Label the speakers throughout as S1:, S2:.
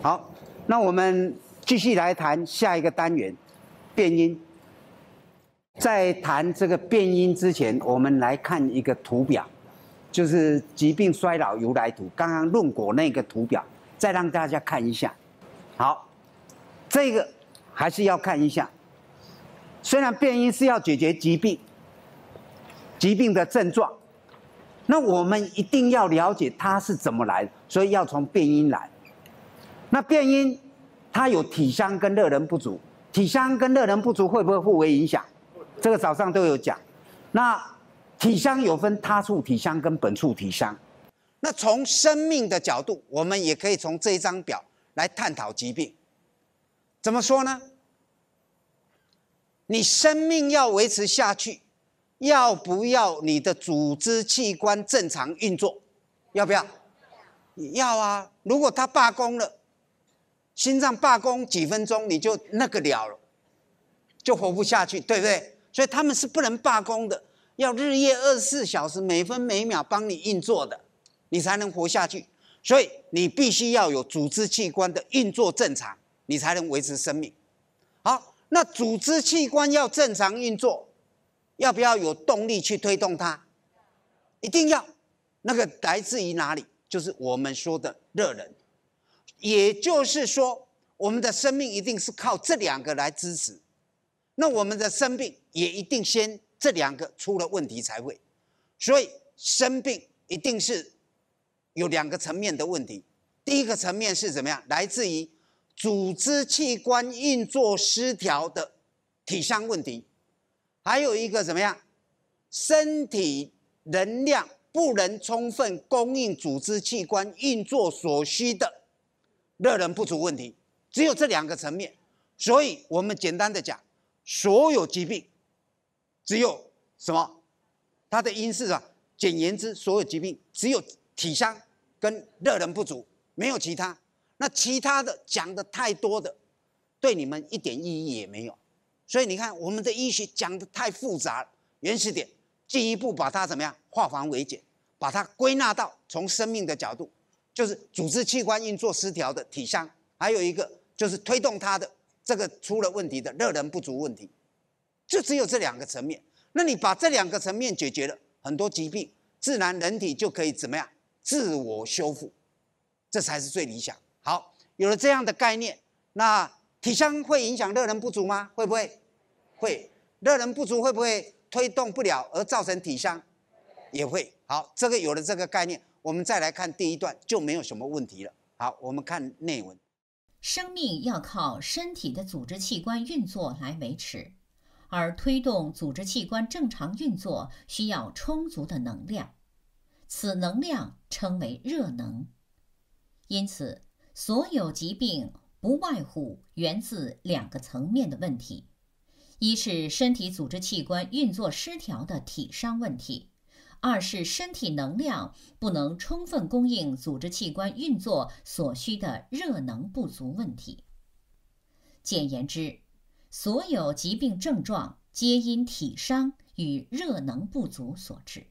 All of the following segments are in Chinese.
S1: 好，那我们继续来谈下一个单元，变音。在谈这个变音之前，我们来看一个图表，就是疾病衰老由来图。刚刚论过那个图表，再让大家看一下。好，这个还是要看一下。虽然变音是要解决疾病、疾病的症状，那我们一定要了解它是怎么来的，所以要从变音来。那变音，它有体香跟热能不足，体香跟热能不足会不会互为影响？这个早上都有讲。那体香有分他处体香跟本处体香。那从生命的角度，我们也可以从这一张表来探讨疾病。怎么说呢？你生命要维持下去，要不要你的组织器官正常运作？要不要？要啊。如果它罢工了。心脏罢工几分钟，你就那个了，就活不下去，对不对？所以他们是不能罢工的，要日夜二十四小时每分每秒帮你运作的，你才能活下去。所以你必须要有组织器官的运作正常，你才能维持生命。好，那组织器官要正常运作，要不要有动力去推动它？一定要，那个来自于哪里？就是我们说的热能。也就是说，我们的生命一定是靠这两个来支持，那我们的生病也一定先这两个出了问题才会。所以生病一定是有两个层面的问题。第一个层面是怎么样？来自于组织器官运作失调的体相问题，还有一个怎么样？身体能量不能充分供应组织器官运作所需的。热能不足问题，只有这两个层面，所以我们简单的讲，所有疾病，只有什么，它的因是啊，简言之，所有疾病只有体伤跟热能不足，没有其他。那其他的讲的太多的，对你们一点意义也没有。所以你看，我们的医学讲的太复杂，原始点进一步把它怎么样化繁为简，把它归纳到从生命的角度。就是组织器官运作失调的体相，还有一个就是推动它的这个出了问题的热能不足问题，就只有这两个层面。那你把这两个层面解决了，很多疾病自然人体就可以怎么样自我修复，这才是最理想。好，有了这样的概念，那体相会影响热能不足吗？会不会？会。热能不足会不会推动不了而造成体相？也会。好，这个有了这个概念。我们再来看第一段，就没有什么问题了。好，我们看内文。
S2: 生命要靠身体的组织器官运作来维持，而推动组织器官正常运作需要充足的能量，此能量称为热能。因此，所有疾病不外乎源自两个层面的问题：一是身体组织器官运作失调的体伤问题。二是身体能量不能充分供应组织器官运作所需的热能不足问题。简言之，所有疾病症状皆因体伤与热能不足所致。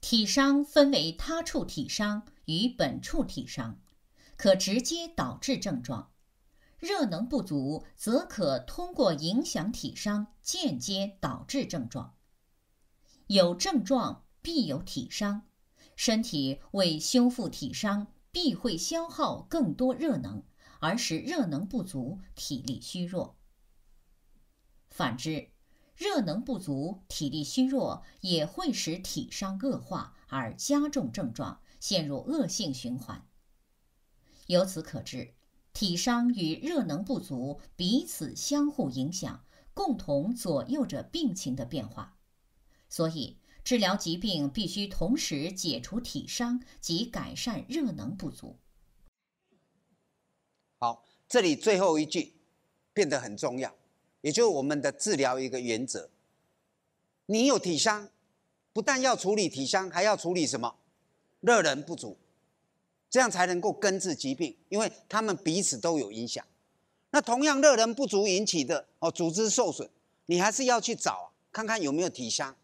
S2: 体伤分为他处体伤与本处体伤，可直接导致症状；热能不足则可通过影响体伤，间接导致症状。有症状必有体伤，身体为修复体伤必会消耗更多热能，而使热能不足、体力虚弱。反之，热能不足、体力虚弱也会使体伤恶化而加重症状，陷入恶性循环。由此可知，体伤与热能不足彼此相互影响，共同左右着病情的变化。所以，治疗疾病必须同时解除体伤及改善热能不足。
S1: 好，这里最后一句变得很重要，也就是我们的治疗一个原则：你有体伤，不但要处理体伤，还要处理什么？热能不足，这样才能够根治疾病，因为他们彼此都有影响。那同样，热能不足引起的哦组织受损，你还是要去找看看有没有体伤。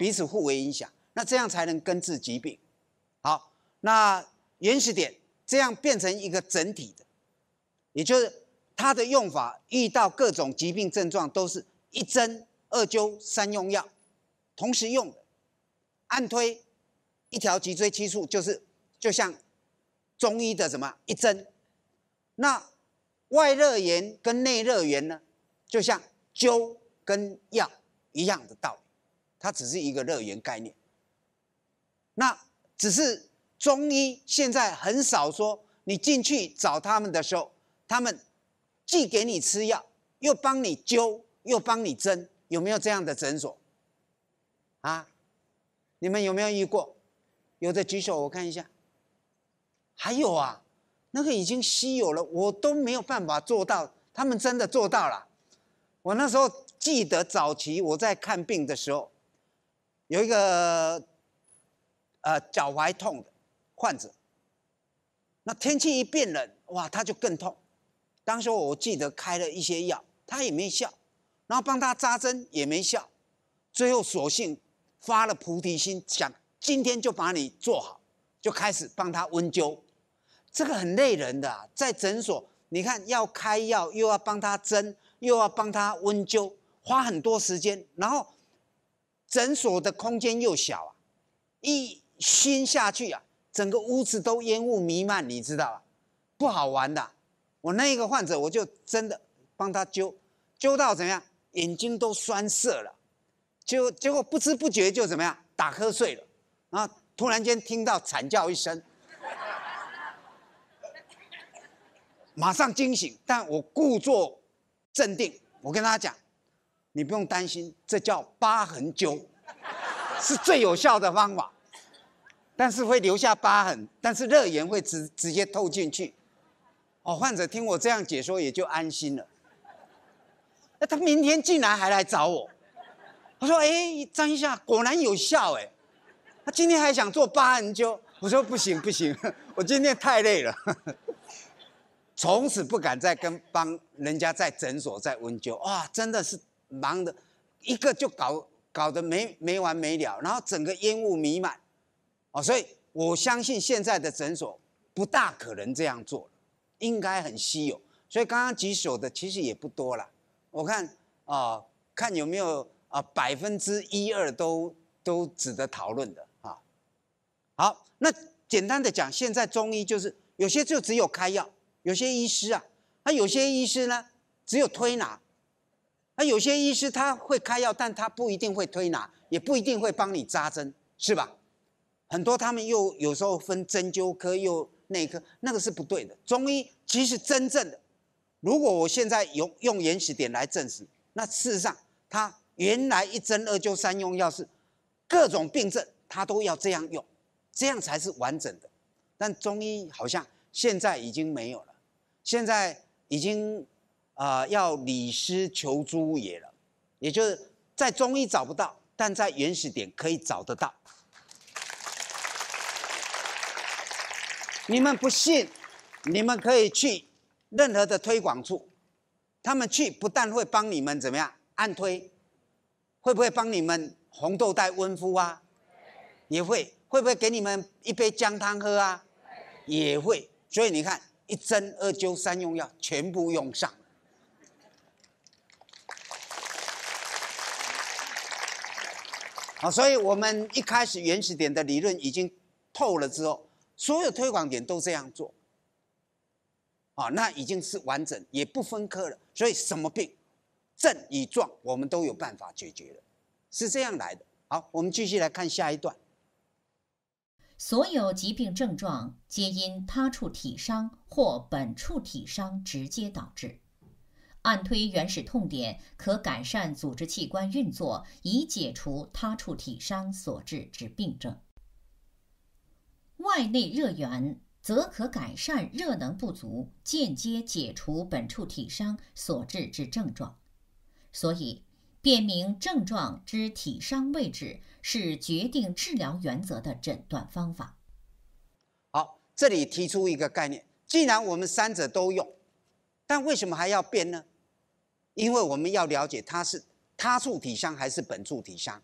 S1: 彼此互为影响，那这样才能根治疾病。好，那原始点这样变成一个整体的，也就是它的用法，遇到各种疾病症状，都是一针、二灸、三用药，同时用的，按推一条脊椎期数，就是就像中医的什么一针，那外热源跟内热源呢，就像灸跟药一样的道理。它只是一个乐园概念。那只是中医现在很少说，你进去找他们的时候，他们既给你吃药，又帮你灸，又帮你针，有没有这样的诊所？啊，你们有没有遇过？有的举手，我看一下。还有啊，那个已经稀有了，我都没有办法做到，他们真的做到了。我那时候记得早期我在看病的时候。有一个呃脚踝痛的患者，那天气一变冷，哇，他就更痛。当时我记得开了一些药，他也没效，然后帮他扎针也没效，最后索性发了菩提心，想今天就把你做好，就开始帮他温灸。这个很累人的，在诊所，你看要开药，又要帮他针，又要帮他温灸，花很多时间，然后。诊所的空间又小啊，一熏下去啊，整个屋子都烟雾弥漫，你知道吧？不好玩的。我那一个患者，我就真的帮他灸，灸到怎么样，眼睛都酸涩了，结结果不知不觉就怎么样，打瞌睡了，然后突然间听到惨叫一声，马上惊醒，但我故作镇定，我跟他讲。你不用担心，这叫疤痕灸，是最有效的方法，但是会留下疤痕，但是热炎会直直接透进去。哦，患者听我这样解说也就安心了。那他明天竟然还来找我，我说：“哎，张一下果然有效哎。”他今天还想做疤痕灸，我说：“不行不行，我今天太累了。”从此不敢再跟帮人家在诊所在温灸哇，真的是。忙的，一个就搞搞得没没完没了，然后整个烟雾弥漫，哦，所以我相信现在的诊所不大可能这样做应该很稀有，所以刚刚几所的其实也不多了，我看啊，看有没有啊百分之一二都都值得讨论的啊。好，那简单的讲，现在中医就是有些就只有开药，有些医师啊，那有些医师呢只有推拿。那有些医师他会开药，但他不一定会推拿，也不一定会帮你扎针，是吧？很多他们又有时候分针灸科又内科，那个是不对的。中医其实真正的，如果我现在用用原始点来证实，那事实上他原来一针二灸三用药是各种病症他都要这样用，这样才是完整的。但中医好像现在已经没有了，现在已经。啊，要理师求诸野了，也就是在中医找不到，但在原始点可以找得到。你们不信，你们可以去任何的推广处，他们去不但会帮你们怎么样按推，会不会帮你们红豆袋温敷啊？也会，会不会给你们一杯姜汤喝啊？也会。所以你看，一针、二灸、三用药，全部用上。好，所以我们一开始原始点的理论已经透了之后，所有推广点都这样做，啊，那已经是完整，也不分科了。所以什么病、症、与状，我们都有办法解决了，是这样来的。好，我们继续来看下一段。
S2: 所有疾病症状皆因他处体伤或本处体伤直接导致。按推原始痛点，可改善组织器官运作，以解除他处体伤所致之病症；外内热源则可改善热能不足，间接解除本处体伤所致之症状。所以，辨明症状之体伤位置是决定治疗原则的诊断方法。
S1: 好，这里提出一个概念：既然我们三者都用，但为什么还要变呢？因为我们要了解它是他处体香还是本处体香，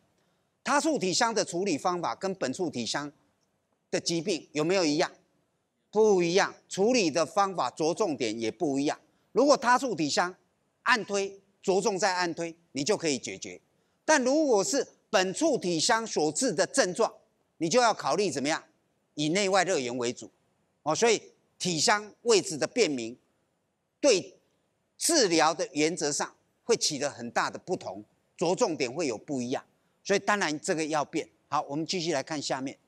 S1: 他处体香的处理方法跟本处体香的疾病有没有一样？不一样，处理的方法着重点也不一样。如果他处体香按推，着重在按推，你就可以解决；但如果是本处体香所致的症状，你就要考虑怎么样以内外热源为主哦。所以体香位置的辨明对。治疗的原则上会起得很大的不同，着重点会有不一样，所以当然这个要变。好，我们继续来看下面，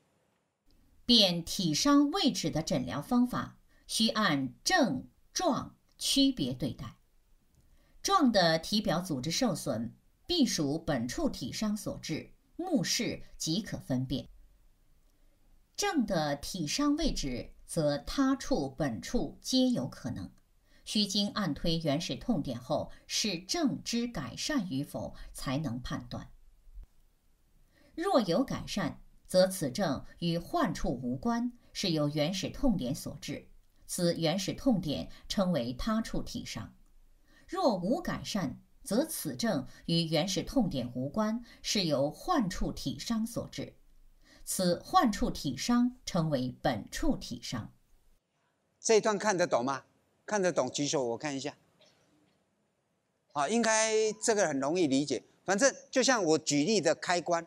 S2: 变体伤位置的诊疗方法，需按症状区别对待。状的体表组织受损，必属本处体伤所致，目视即可分辨。正的体伤位置，则他处、本处皆有可能。须经暗推原始痛点后，视症之改善与否才能判断。若有改善，则此症与患处无关，是由原始痛点所致，此原始痛点称为他处体伤；若无改善，则此症与原始痛点无关，是由患处体伤所致，此患处体伤称为本处体伤。
S1: 这段看得懂吗？看得懂举手，我看一下。好，应该这个很容易理解。反正就像我举例的开关，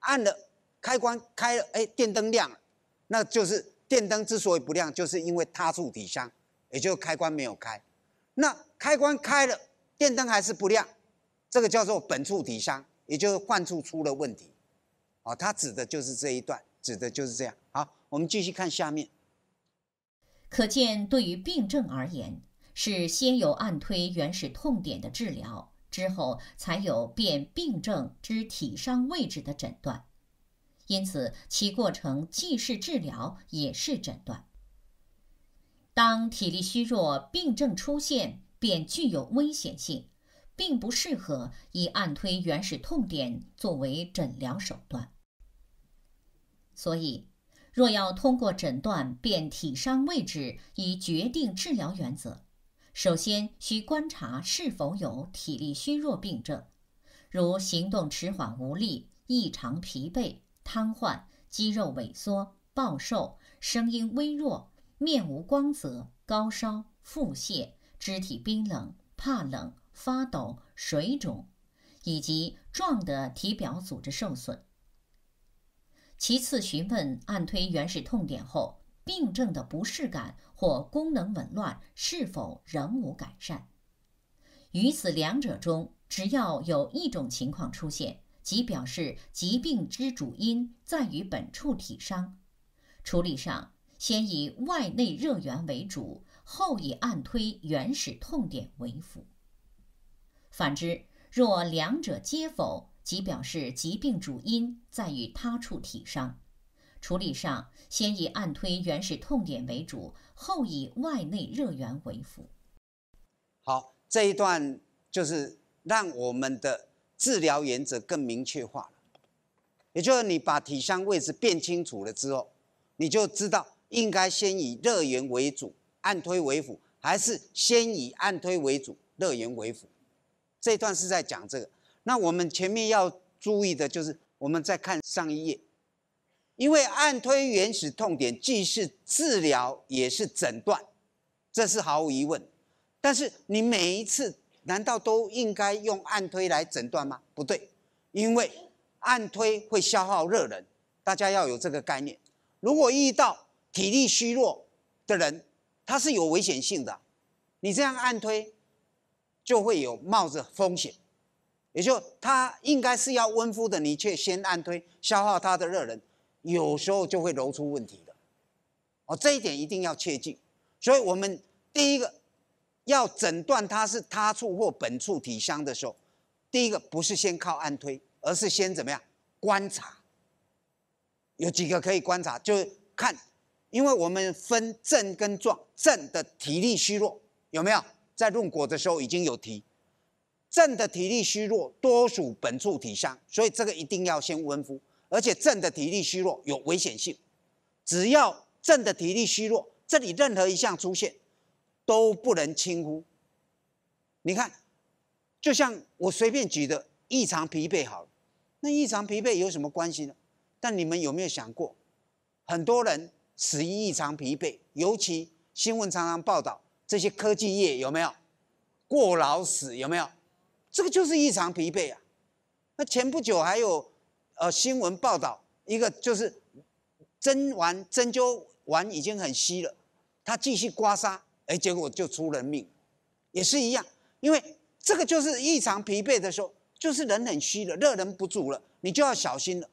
S1: 按了开关开了，哎，电灯亮了，那就是电灯之所以不亮，就是因为它触底箱，也就是开关没有开。那开关开了，电灯还是不亮，这个叫做本触底箱，也就是换处出了问题。哦，它指的就是这一段，指的就是这样。
S2: 好，我们继续看下面。可见，对于病症而言，是先有按推原始痛点的治疗，之后才有辨病症之体伤位置的诊断。因此，其过程既是治疗，也是诊断。当体力虚弱、病症出现，便具有危险性，并不适合以按推原始痛点作为诊疗手段。所以。若要通过诊断辨体伤位置以决定治疗原则，首先需观察是否有体力虚弱病症，如行动迟缓无力、异常疲惫、瘫痪、肌肉萎缩、暴瘦、声音微弱、面无光泽、高烧、腹泻、肢体冰冷、怕冷、发抖、水肿，以及壮的体表组织受损。其次，询问按推原始痛点后，病症的不适感或功能紊乱是否仍无改善。于此两者中，只要有一种情况出现，即表示疾病之主因在于本处体伤。处理上，先以外内热源为主，后以按推原始痛点为辅。反之，若两者皆否，即表示疾病主因在于他处体伤，处理上先以按推原始痛点为主，后以外内热源为辅。
S1: 好，这一段就是让我们的治疗原则更明确化了，也就是你把体伤位置变清楚了之后，你就知道应该先以热源为主，按推为辅，还是先以按推为主，热源为辅。这段是在讲这个。那我们前面要注意的就是，我们再看上一页，因为按推原始痛点既是治疗也是诊断，这是毫无疑问。但是你每一次难道都应该用按推来诊断吗？不对，因为按推会消耗热能，大家要有这个概念。如果遇到体力虚弱的人，他是有危险性的，你这样按推就会有冒着风险。也就他应该是要温敷的，你却先按推，消耗他的热能，有时候就会揉出问题的。哦，这一点一定要切记。所以，我们第一个要诊断他是他处或本处体伤的时候，第一个不是先靠按推，而是先怎么样观察？有几个可以观察，就是看，因为我们分正跟状，正的体力虚弱有没有？在润果的时候已经有提。朕的体力虚弱多属本处体伤，所以这个一定要先温敷。而且朕的体力虚弱有危险性，只要朕的体力虚弱，这里任何一项出现都不能轻忽。你看，就像我随便举的异常疲惫好了，那异常疲惫有什么关系呢？但你们有没有想过，很多人死于异常疲惫，尤其新闻常常报道这些科技业有没有过劳死有没有？这个就是异常疲惫啊！那前不久还有，呃，新闻报道一个就是针完针灸完已经很虚了，他继续刮痧，哎，结果就出人命，也是一样。因为这个就是异常疲惫的时候，就是人很虚了，热人不住了，你就要小心了，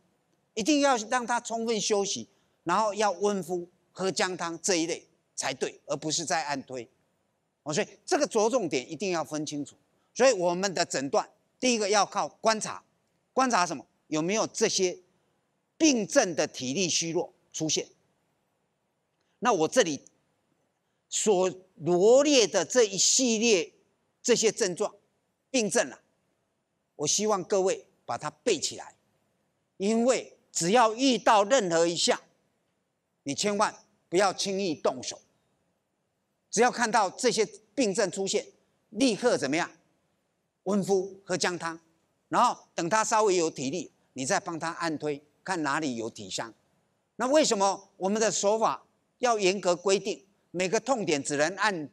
S1: 一定要让他充分休息，然后要温敷、喝姜汤这一类才对，而不是在按推。我所以这个着重点一定要分清楚。所以我们的诊断，第一个要靠观察，观察什么？有没有这些病症的体力虚弱出现？那我这里所罗列的这一系列这些症状、病症啊，我希望各位把它背起来，因为只要遇到任何一项，你千万不要轻易动手。只要看到这些病症出现，立刻怎么样？温敷喝姜汤，然后等他稍微有体力，你再帮他按推，看哪里有体伤。那为什么我们的手法要严格规定？每个痛点只能按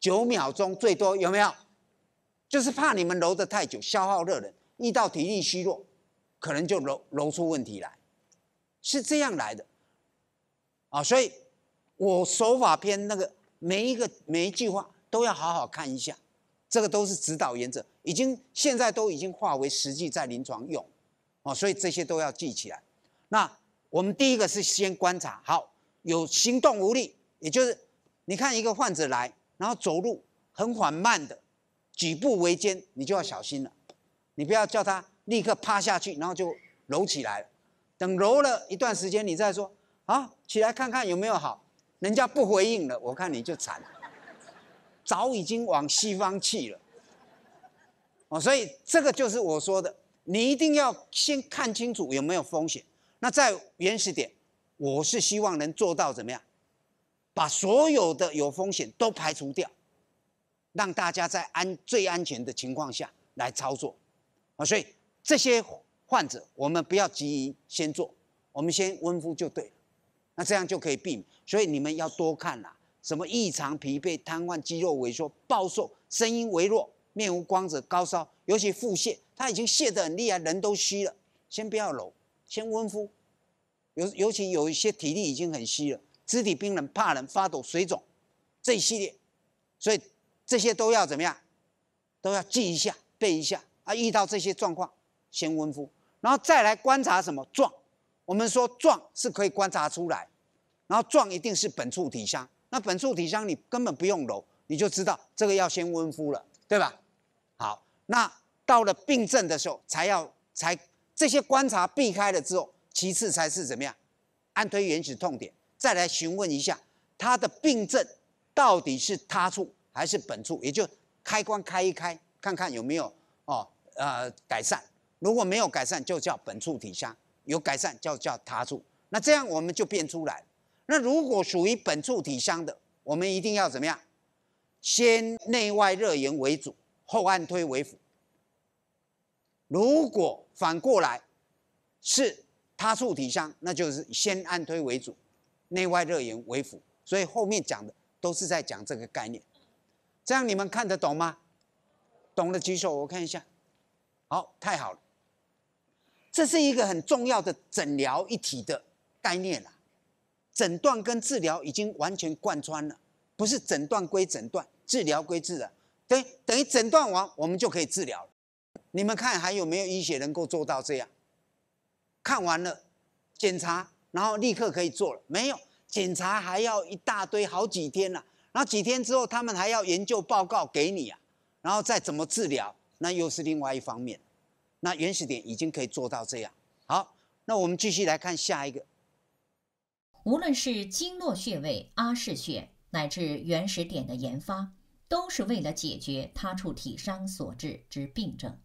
S1: 九秒钟，最多有没有？就是怕你们揉得太久，消耗热能，遇到体力虚弱，可能就揉揉出问题来，是这样来的。啊，所以我手法篇那个每一个每一句话都要好好看一下。这个都是指导原则，已经现在都已经化为实际在临床用，哦，所以这些都要记起来。那我们第一个是先观察，好，有行动无力，也就是你看一个患者来，然后走路很缓慢的，举步维艰，你就要小心了，你不要叫他立刻趴下去，然后就揉起来了，等揉了一段时间，你再说啊，起来看看有没有好，人家不回应了，我看你就惨。早已经往西方去了，哦，所以这个就是我说的，你一定要先看清楚有没有风险。那在原始点，我是希望能做到怎么样，把所有的有风险都排除掉，让大家在安最安全的情况下来操作，啊，所以这些患者我们不要急于先做，我们先温敷就对了，那这样就可以避免。所以你们要多看啦。什么异常疲惫、瘫痪、肌肉萎缩、暴瘦、声音微弱、面无光泽、高烧，尤其腹泻，他已经泻得很厉害，人都虚了。先不要揉，先温敷。尤尤其有一些体力已经很虚了，肢体冰冷、怕冷、发抖、水肿这一系列，所以这些都要怎么样？都要记一下、背一下啊！遇到这些状况，先温敷，然后再来观察什么状。我们说状是可以观察出来，然后状一定是本处体香。那本处体相你根本不用揉，你就知道这个要先温敷了，对吧？好，那到了病症的时候，才要才这些观察避开了之后，其次才是怎么样，按推原始痛点，再来询问一下他的病症到底是他处还是本处，也就开关开一开，看看有没有哦呃改善，如果没有改善就叫本处体相，有改善就叫他处，那这样我们就变出来。那如果属于本处体相的，我们一定要怎么样？先内外热源为主，后按推为辅。如果反过来是他处体相，那就是先按推为主，内外热源为辅。所以后面讲的都是在讲这个概念。这样你们看得懂吗？懂的举手，我看一下。好，太好了。这是一个很重要的诊疗一体的概念了。诊断跟治疗已经完全贯穿了，不是诊断归诊断，治疗归治疗，等等于诊断完我们就可以治疗了。你们看还有没有医学能够做到这样？看完了检查，然后立刻可以做了？没有，检查还要一大堆，好几天了。然后几天之后，他们还要研究报告给你啊，然后再怎么治疗，那又是另外一方面。那原始点已经可以做到这样。好，那我们继续来看下一个。
S2: 无论是经络穴位、阿是穴乃至原始点的研发，都是为了解决他处体伤所致之病症。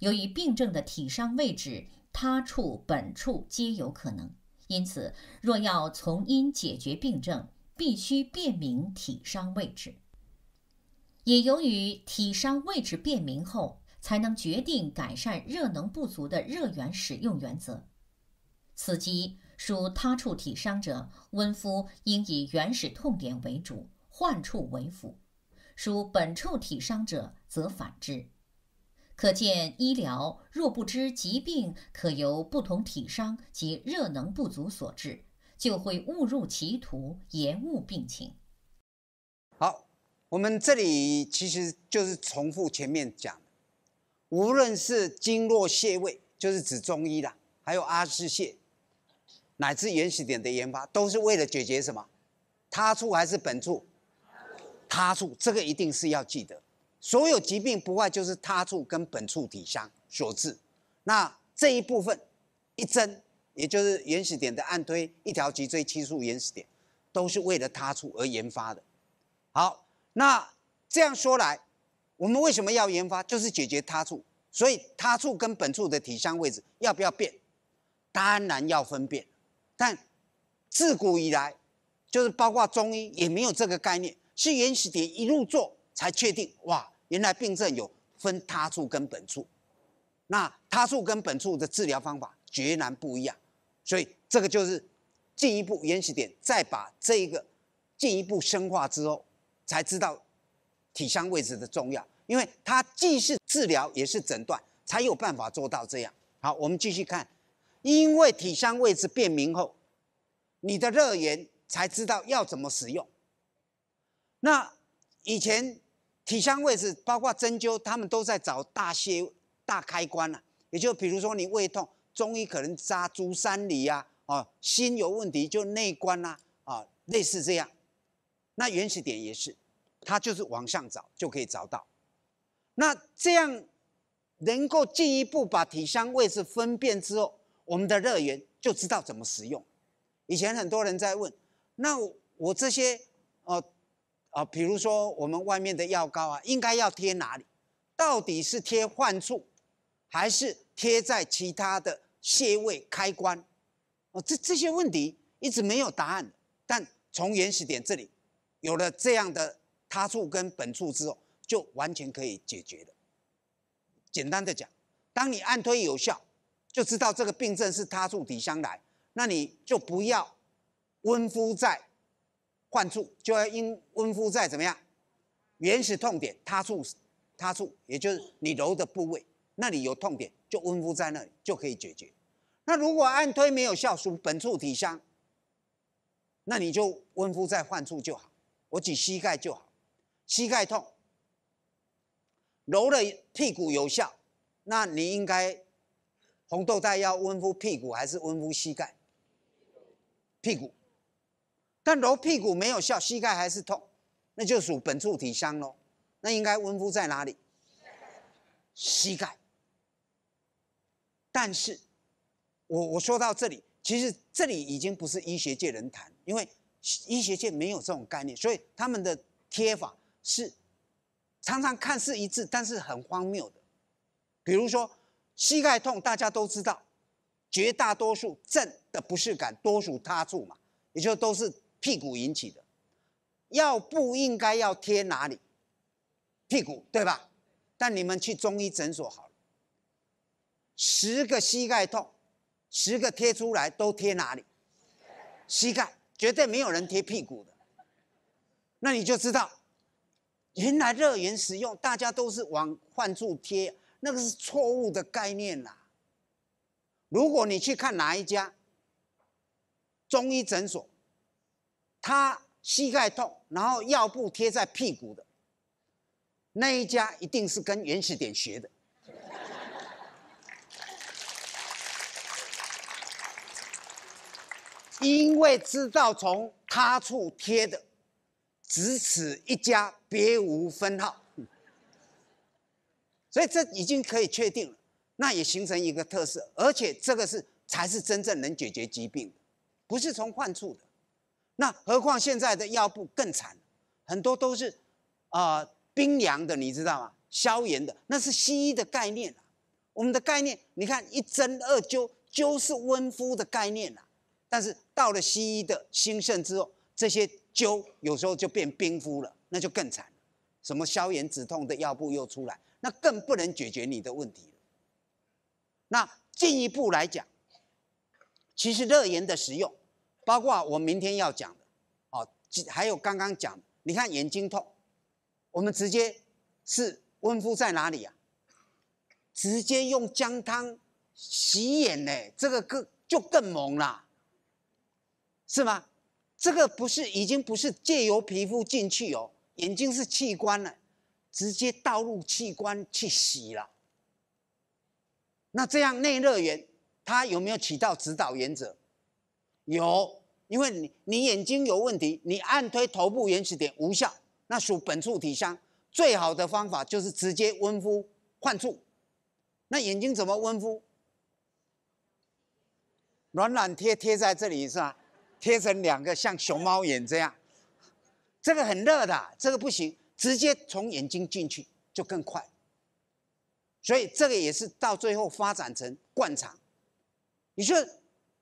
S2: 由于病症的体伤位置，他处、本处皆有可能，因此若要从因解决病症，必须辨明体伤位置。也由于体伤位置辨明后，才能决定改善热能不足的热源使用原则。此即。属他处体伤者，温敷应以原始痛点为主，患处为辅；属本处体伤者，则反之。可见，医疗若不知疾病可由不同体伤及热能不足所致，就会误入歧途，延误病情。好，我们
S1: 这里其实就是重复前面讲的，无论是经络穴位，就是指中医啦，还有阿是穴。乃至原始点的研发都是为了解决什么？他处还是本处？他处这个一定是要记得，所有疾病不外就是他处跟本处体相所致。那这一部分一针，也就是原始点的按推，一条脊椎七处原始点，都是为了他处而研发的。好，那这样说来，我们为什么要研发？就是解决他处，所以他处跟本处的体相位置要不要变？当然要分辨。但自古以来，就是包括中医也没有这个概念，是原始点一路做才确定。哇，原来病症有分他处跟本处，那他处跟本处的治疗方法决然不一样。所以这个就是进一步原始点再把这一个进一步深化之后，才知道体香位置的重要，因为它既是治疗也是诊断，才有办法做到这样。好，我们继续看。因为体香位置变明后，你的热源才知道要怎么使用。那以前体香位置包括针灸，他们都在找大些大开关啊，也就比如说你胃痛，中医可能扎足三里呀，啊，心有问题就内关啊，啊，类似这样。那原始点也是，它就是往上找就可以找到。那这样能够进一步把体香位置分辨之后。我们的乐园就知道怎么使用。以前很多人在问，那我这些哦啊，比如说我们外面的药膏啊，应该要贴哪里？到底是贴患处，还是贴在其他的穴位开关？哦，这这些问题一直没有答案。但从原始点这里有了这样的他处跟本处之后，就完全可以解决的。简单的讲，当你按推有效。就知道这个病症是他处体相来，那你就不要温敷在患处，就要因温敷在怎么样原始痛点他处，他处，也就是你揉的部位那里有痛点，就温敷在那里就可以解决。那如果按推没有效，属本处体相，那你就温敷在患处就好。我举膝盖就好，膝盖痛揉了屁股有效，那你应该。红豆袋要温敷屁股还是温敷膝盖？屁股，但揉屁股没有效，膝盖还是痛，那就属本处体香喽。那应该温敷在哪里？膝盖。但是，我我说到这里，其实这里已经不是医学界人谈，因为医学界没有这种概念，所以他们的贴法是常常看似一致，但是很荒谬的，比如说。膝盖痛，大家都知道，绝大多数症的不适感多属他处嘛，也就都是屁股引起的，要不应该要贴哪里？屁股，对吧？但你们去中医诊所好了，十个膝盖痛，十个贴出来都贴哪里？膝盖，绝对没有人贴屁股的，那你就知道，原来热源使用，大家都是往患处贴。那个是错误的概念啦。如果你去看哪一家中医诊所，他膝盖痛，然后药布贴在屁股的，那一家一定是跟原始点学的。因为知道从他处贴的，只此一家，别无分号。所以这已经可以确定了，那也形成一个特色，而且这个是才是真正能解决疾病的，不是从患处的。那何况现在的药部更惨，很多都是啊冰凉的，你知道吗？消炎的，那是西医的概念啊。我们的概念，你看一针二灸，灸是温敷的概念啊。但是到了西医的兴盛之后，这些灸有时候就变冰敷了，那就更惨了。什么消炎止痛的药部又出来。那更不能解决你的问题了。那进一步来讲，其实热盐的使用，包括我明天要讲的，哦，还有刚刚讲，你看眼睛痛，我们直接是温敷在哪里啊？直接用姜汤洗眼呢，这个更就更猛啦，是吗？这个不是已经不是借由皮肤进去哦，眼睛是器官了。直接倒入器官去洗了。那这样内热源它有没有起到指导原则？有，因为你你眼睛有问题，你按推头部原始点无效，那属本处体香，最好的方法就是直接温敷患处。那眼睛怎么温敷？暖暖贴贴在这里是吧？贴成两个像熊猫眼这样，这个很热的，这个不行。直接从眼睛进去就更快，所以这个也是到最后发展成灌肠。你说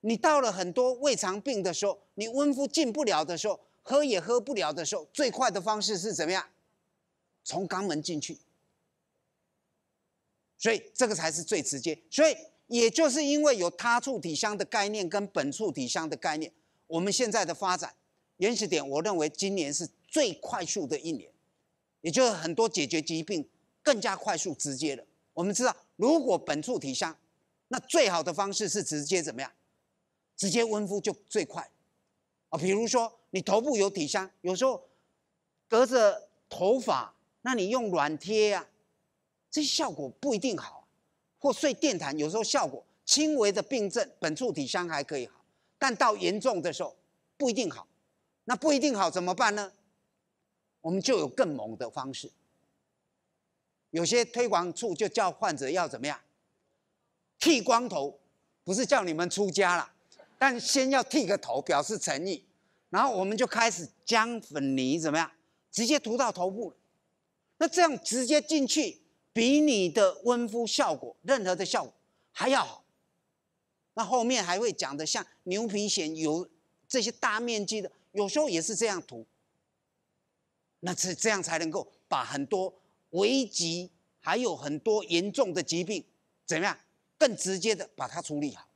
S1: 你到了很多胃肠病的时候，你温敷进不了的时候，喝也喝不了的时候，最快的方式是怎么样？从肛门进去。所以这个才是最直接。所以也就是因为有他处体香的概念跟本处体香的概念，我们现在的发展，原始点，我认为今年是最快速的一年。也就是很多解决疾病更加快速直接的。我们知道，如果本处体香，那最好的方式是直接怎么样？直接温敷就最快。啊，比如说你头部有体香，有时候隔着头发，那你用软贴啊，这些效果不一定好。或睡电毯，有时候效果轻微的病症，本处体香还可以好，但到严重的时候不一定好。那不一定好怎么办呢？我们就有更猛的方式，有些推广处就叫患者要怎么样，剃光头，不是叫你们出家了，但先要剃个头表示诚意，然后我们就开始将粉泥怎么样，直接涂到头部，那这样直接进去比你的温敷效果任何的效果还要好，那后面还会讲的像牛皮癣有这些大面积的，有时候也是这样涂。那是这样才能够把很多危急，还有很多严重的疾病，怎么样更直接的把它处理好？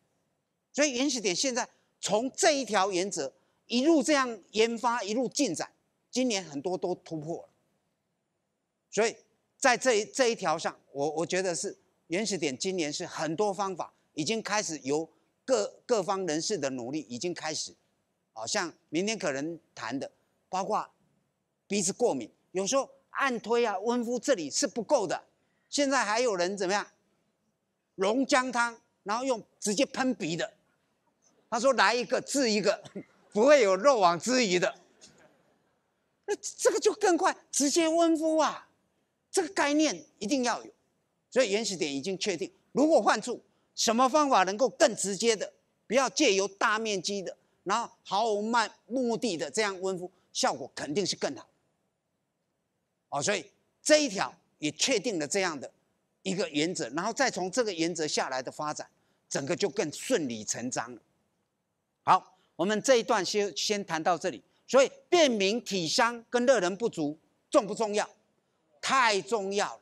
S1: 所以原始点现在从这一条原则一路这样研发一路进展，今年很多都突破了。所以在这这一条上，我我觉得是原始点今年是很多方法已经开始由各各方人士的努力已经开始，好像明天可能谈的包括。鼻子过敏，有时候按推啊、温敷这里是不够的。现在还有人怎么样？溶姜汤，然后用直接喷鼻的。他说：“来一个治一个，不会有漏网之鱼的。”那这个就更快，直接温敷啊！这个概念一定要有。所以原始点已经确定。如果患处什么方法能够更直接的，不要借由大面积的，然后毫无慢目的的这样温敷，效果肯定是更好。哦，所以这一条也确定了这样的一个原则，然后再从这个原则下来的发展，整个就更顺理成章了。好，我们这一段先先谈到这里。所以，辨明体香跟热能不足重不重要？太重要了。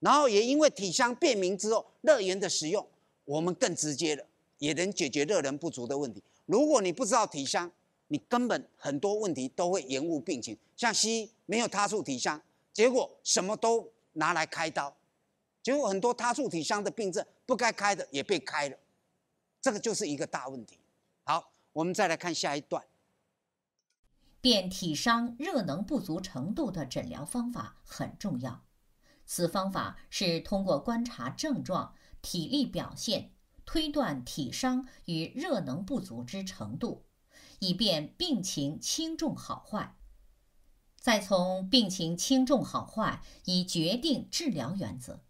S1: 然后也因为体香辨明之后，热源的使用，我们更直接了，也能解决热能不足的问题。如果你不知道体香，你根本很多问题都会延误病情，像西医没有他处体伤，结果什么都拿来开刀，结果很多他处体伤的病症不该开的也被开了，这个就是一个大问题。好，我们再来看下一
S2: 段，辨体伤热能不足程度的诊疗方法很重要，此方法是通过观察症状、体力表现，推断体伤与热能不足之程度。以便病情轻重好坏，再从病情轻重好坏以决定治疗原则。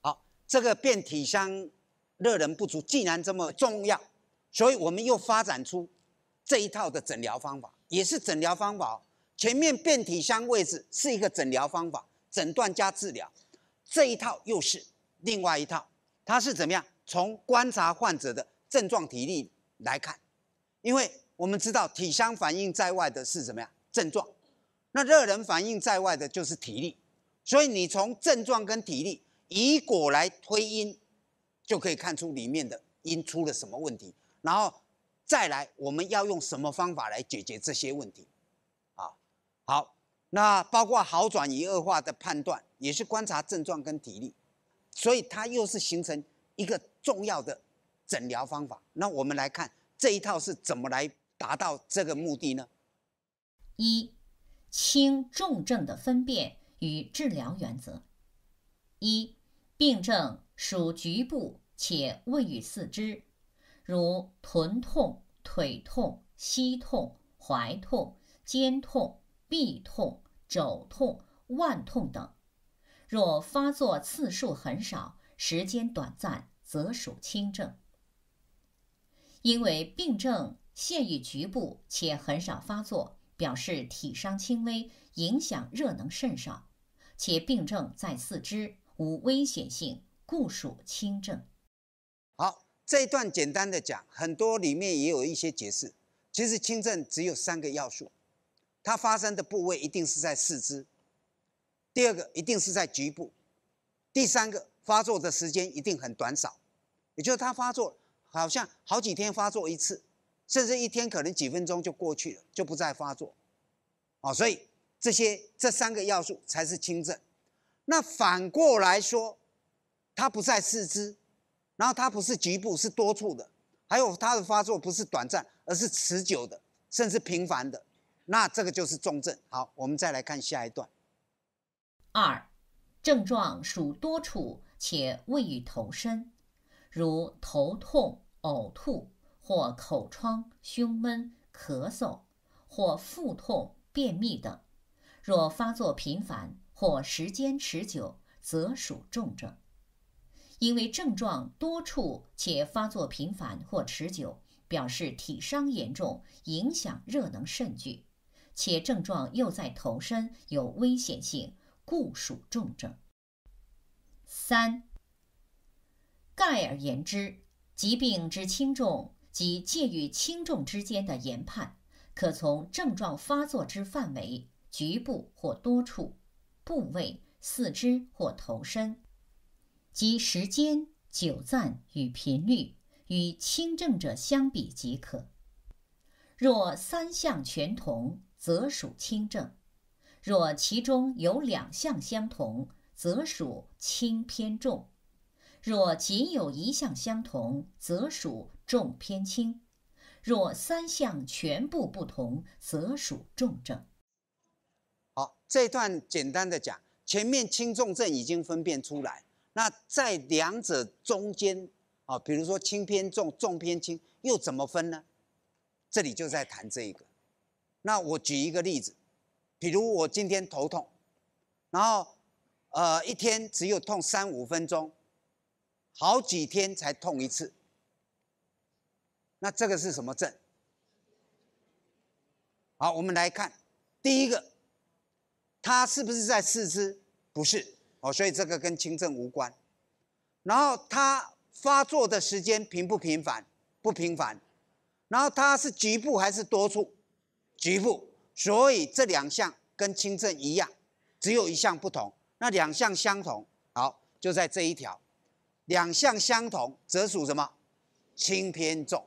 S1: 好，这个变体箱热能不足，既然这么重要，所以我们又发展出这一套的诊疗方法，也是诊疗方法。前面变体箱位置是一个诊疗方法，诊断加治疗，这一套又是另外一套。它是怎么样？从观察患者的症状体力来看，因为。我们知道体香反映在外的是怎么样症状，那热能反映在外的就是体力，所以你从症状跟体力以果来推因，就可以看出里面的因出了什么问题，然后再来我们要用什么方法来解决这些问题，啊，好，那包括好转与恶化的判断也是观察症状跟体力，所以它又是形成一个重要的诊疗方法。那我们来看这一套是怎么来。达
S2: 到这个目的呢？一轻重症的分辨与治疗原则：一，病症属局部且位于四肢，如臀痛、腿痛、膝痛、踝痛、肩痛、臂痛、肘痛、腕痛等。若发作次数很少，时间短暂，则属轻症。因为病症。限于局部且很少发作，表示体伤轻微，影响热能甚少，且病症在四肢，无危险性，故属轻症。
S1: 好，这一段简单的讲，很多里面也有一些解释。其实轻症只有三个要素：它发生的部位一定是在四肢；第二个一定是在局部；第三个发作的时间一定很短少，也就是它发作好像好几天发作一次。甚至一天可能几分钟就过去了，就不再发作，哦，所以这些这三个要素才是轻症。那反过来说，它不在四肢，然后它不是局部，是多处的，还有它的发作不是短暂，而是持久的，甚至频繁的，那这个就是重症。好，我们再来看下一段。
S2: 二，症状属多处且未于头身，如头痛、呕吐。或口疮、胸闷、咳嗽，或腹痛、便秘等。若发作频繁或时间持久，则属重症。因为症状多处且发作频繁或持久，表示体伤严重，影响热能甚巨，且症状又在头身，有危险性，故属重症。三，概而言之，疾病之轻重。及介于轻重之间的研判，可从症状发作之范围（局部或多处、部位、四肢或头身）及时间（久暂与频率）与轻症者相比即可。若三项全同，则属轻症；若其中有两项相同，则属轻偏重；若仅有一项相同，则属。重偏轻，若三项全部不同，则属重症。好，这段简单的
S1: 讲，前面轻重症已经分辨出来。那在两者中间，啊，比如说轻偏重、重偏轻，又怎么分呢？这里就在谈这一个。那我举一个例子，比如我今天头痛，然后，呃，一天只有痛三五分钟，好几天才痛一次。那这个是什么症？好，我们来看第一个，它是不是在四肢？不是哦，所以这个跟轻症无关。然后它发作的时间频不频繁？不频繁。然后它是局部还是多处？局部。所以这两项跟轻症一样，只有一项不同。那两项相同，好，就在这一条。两项相同则属什么？轻偏重。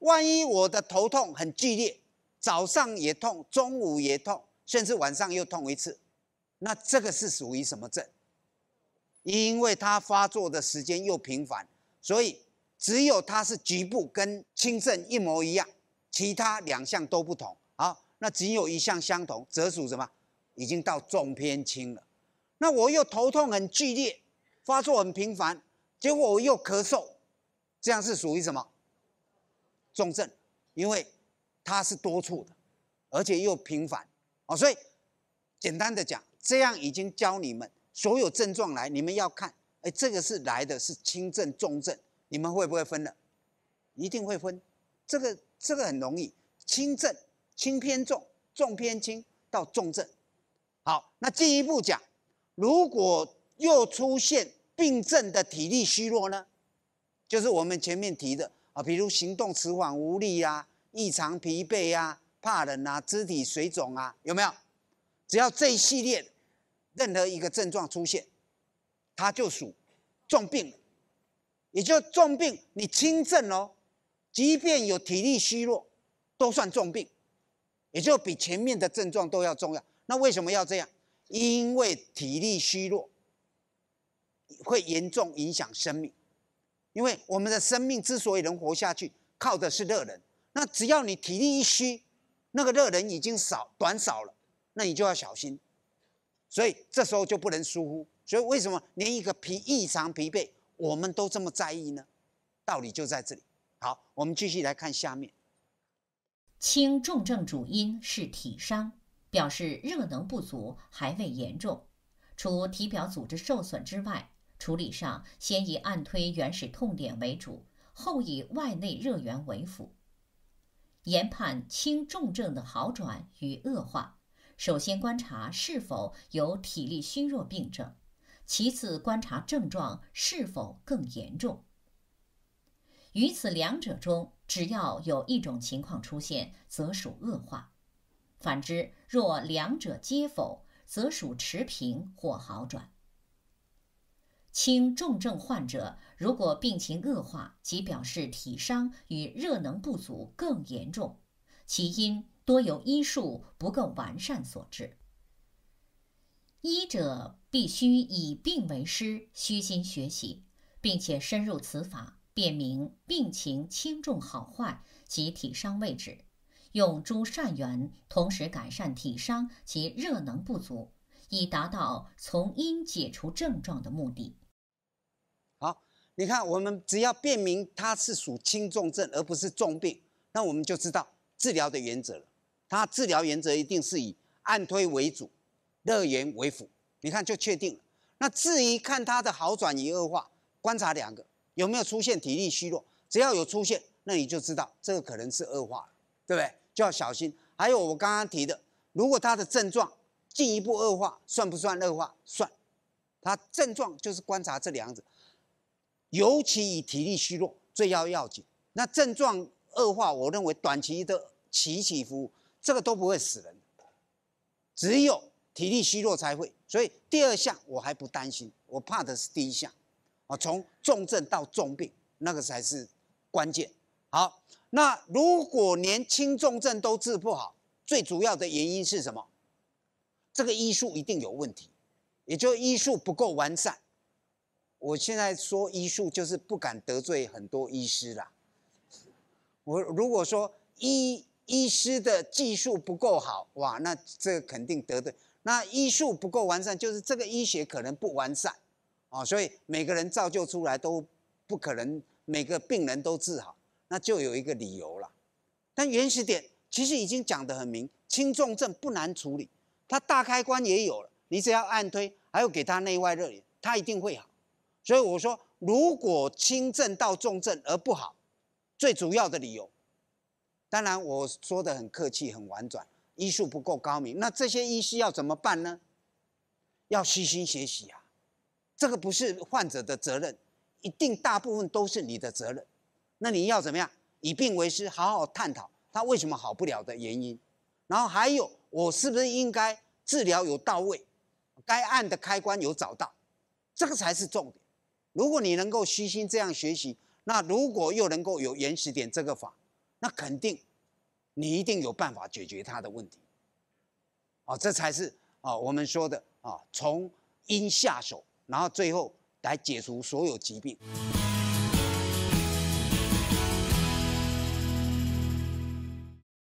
S1: 万一我的头痛很剧烈，早上也痛，中午也痛，甚至晚上又痛一次，那这个是属于什么症？因为它发作的时间又频繁，所以只有它是局部跟轻症一模一样，其他两项都不同。好，那只有一项相同，则属什么？已经到重偏轻了。那我又头痛很剧烈，发作很频繁，结果我又咳嗽，这样是属于什么？重症，因为它是多处的，而且又频繁哦。所以简单的讲，这样已经教你们所有症状来，你们要看，哎，这个是来的是轻症、重症，你们会不会分了？一定会分，这个这个很容易，轻症轻偏重，重偏轻到重症。好，那进一步讲，如果又出现病症的体力虚弱呢？就是我们前面提的。啊，比如行动迟缓、无力啊，异常疲惫啊，怕冷啊，肢体水肿啊，有没有？只要这一系列任何一个症状出现，他就属重病了。也就重病，你轻症哦，即便有体力虚弱，都算重病，也就比前面的症状都要重要。那为什么要这样？因为体力虚弱会严重影响生命。因为我们的生命之所以能活下去，靠的是热能。那只要你体力一虚，那个热能已经少短少了，那你就要小心。所以这时候就不能疏忽。所以为什么连一个疲异常疲惫，我们都这么在意呢？道理就在这里。好，我们继续来看下面。
S2: 轻重症主因是体伤，表示热能不足还未严重，除体表组织受损之外。处理上先以按推原始痛点为主，后以外内热源为辅。研判轻重症的好转与恶化，首先观察是否有体力虚弱病症，其次观察症状是否更严重。于此两者中，只要有一种情况出现，则属恶化；反之，若两者皆否，则属持平或好转。轻重症患者如果病情恶化，即表示体伤与热能不足更严重，其因多由医术不够完善所致。医者必须以病为师，虚心学习，并且深入此法，辨明病情轻重好坏及体伤位置，用诸善缘，同时改善体伤及热能不足，以达到从因解除症状的目的。你看，
S1: 我们只要辨明它是属轻重症，而不是重病，那我们就知道治疗的原则了。它治疗原则一定是以按推为主，热炎为辅。你看，就确定了。那至于看它的好转与恶化，观察两个有没有出现体力虚弱，只要有出现，那你就知道这个可能是恶化了，对不对？就要小心。还有我刚刚提的，如果他的症状进一步恶化，算不算恶化？算。他症状就是观察这两者。尤其以体力虚弱最要要紧，那症状恶化，我认为短期的起起伏，这个都不会死人，只有体力虚弱才会。所以第二项我还不担心，我怕的是第一项，啊，从重症到重病那个才是关键。好，那如果连轻重症都治不好，最主要的原因是什么？这个医术一定有问题，也就医术不够完善。我现在说医术就是不敢得罪很多医师啦。我如果说医医师的技术不够好哇，那这肯定得罪。那医术不够完善，就是这个医学可能不完善哦，所以每个人造就出来都不可能每个病人都治好，那就有一个理由了。但原始点其实已经讲得很明，轻重症不难处理，它大开关也有了，你只要按推，还有给他内外热源，他一定会好。所以我说，如果轻症到重症而不好，最主要的理由，当然我说的很客气很婉转，医术不够高明。那这些医师要怎么办呢？要虚心学习啊！这个不是患者的责任，一定大部分都是你的责任。那你要怎么样？以病为师，好好探讨他为什么好不了的原因。然后还有，我是不是应该治疗有到位？该按的开关有找到？这个才是重点。如果你能够虚心这样学习，那如果又能够有延时点这个法，那肯定你一定有办法解决他的问题。哦，这才是啊我们说的啊，从因下手，然后最后来解除所有疾病。